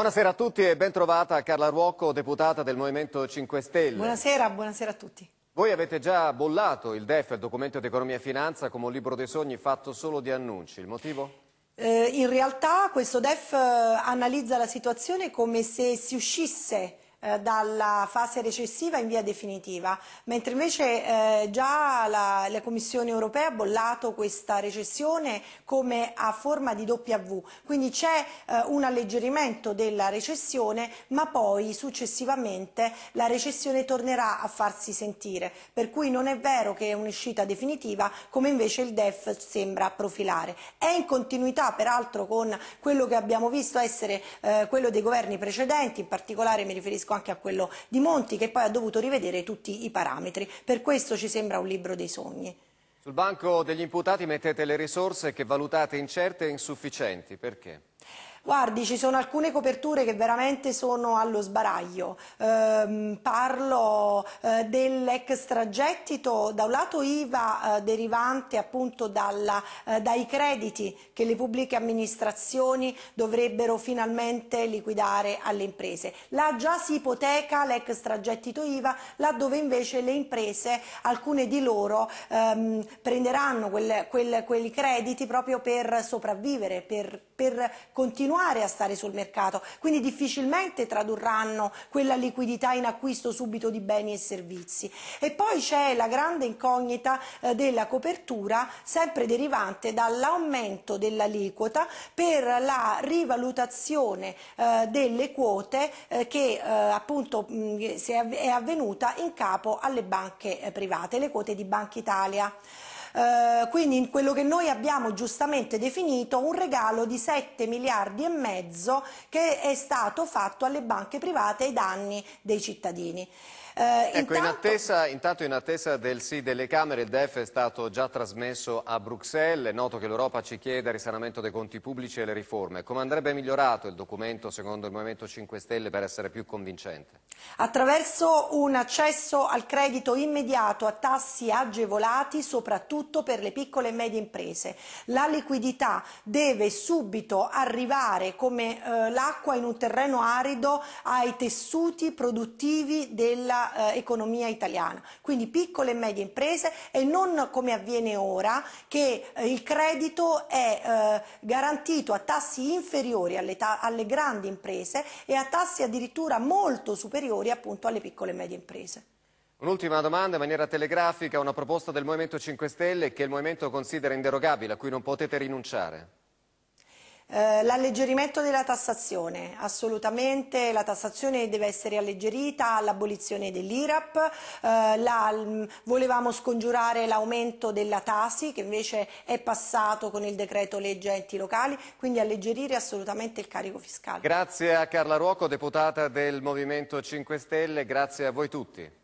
Buonasera a tutti e ben trovata Carla Ruocco, deputata del Movimento 5 Stelle. Buonasera, buonasera a tutti. Voi avete già bollato il DEF, il documento di economia e finanza, come un libro dei sogni fatto solo di annunci. Il motivo? Eh, in realtà questo DEF eh, analizza la situazione come se si uscisse eh, dalla fase recessiva in via definitiva, mentre invece eh, già la, la Commissione europea ha bollato questa recessione come a forma di W, quindi c'è eh, un alleggerimento della recessione, ma poi successivamente la recessione tornerà a farsi sentire, per cui non è vero che è un'uscita definitiva come invece il DEF sembra profilare. È in continuità peraltro con quello che abbiamo visto essere eh, quello dei governi precedenti, in particolare mi riferisco riferisco anche a quello di Monti che poi ha dovuto rivedere tutti i parametri. Per questo ci sembra un libro dei sogni. Sul banco degli imputati mettete le risorse che valutate incerte e insufficienti. Perché? Guardi, ci sono alcune coperture che veramente sono allo sbaraglio. Eh, parlo eh, dell'extragettito, da un lato IVA eh, derivante appunto dalla, eh, dai crediti che le pubbliche amministrazioni dovrebbero finalmente liquidare alle imprese. Là già si ipoteca l'extragettito IVA, laddove invece le imprese, alcune di loro, ehm, prenderanno quel, quel, quei crediti proprio per sopravvivere, per per continuare a stare sul mercato, quindi difficilmente tradurranno quella liquidità in acquisto subito di beni e servizi. E poi c'è la grande incognita eh, della copertura, sempre derivante dall'aumento dell'aliquota per la rivalutazione eh, delle quote eh, che appunto è avvenuta in capo alle banche private, le quote di Banca Italia eh, quindi in quello che noi abbiamo giustamente definito un regalo di 7 miliardi e mezzo che è stato fatto alle banche private ai danni dei cittadini. Eh, ecco, intanto... in attesa, intanto in attesa del sì delle Camere, il DEF è stato già trasmesso a Bruxelles, è noto che l'Europa ci chiede il risanamento dei conti pubblici e le riforme. Come andrebbe migliorato il documento secondo il Movimento 5 Stelle per essere più convincente? Attraverso un accesso al credito immediato a tassi agevolati, soprattutto per le piccole e medie imprese. La liquidità deve subito arrivare come eh, l'acqua in un terreno arido ai tessuti produttivi della eh, economia italiana, quindi piccole e medie imprese e non come avviene ora che eh, il credito è eh, garantito a tassi inferiori alle, ta alle grandi imprese e a tassi addirittura molto superiori appunto alle piccole e medie imprese. Un'ultima domanda in maniera telegrafica, una proposta del Movimento 5 Stelle che il Movimento considera inderogabile, a cui non potete rinunciare. Eh, l'alleggerimento della tassazione, assolutamente la tassazione deve essere alleggerita, l'abolizione dell'IRAP, eh, mm, volevamo scongiurare l'aumento della Tasi che invece è passato con il decreto legge enti locali, quindi alleggerire assolutamente il carico fiscale. Grazie a Carla Ruoco, deputata del Movimento 5 Stelle, grazie a voi tutti.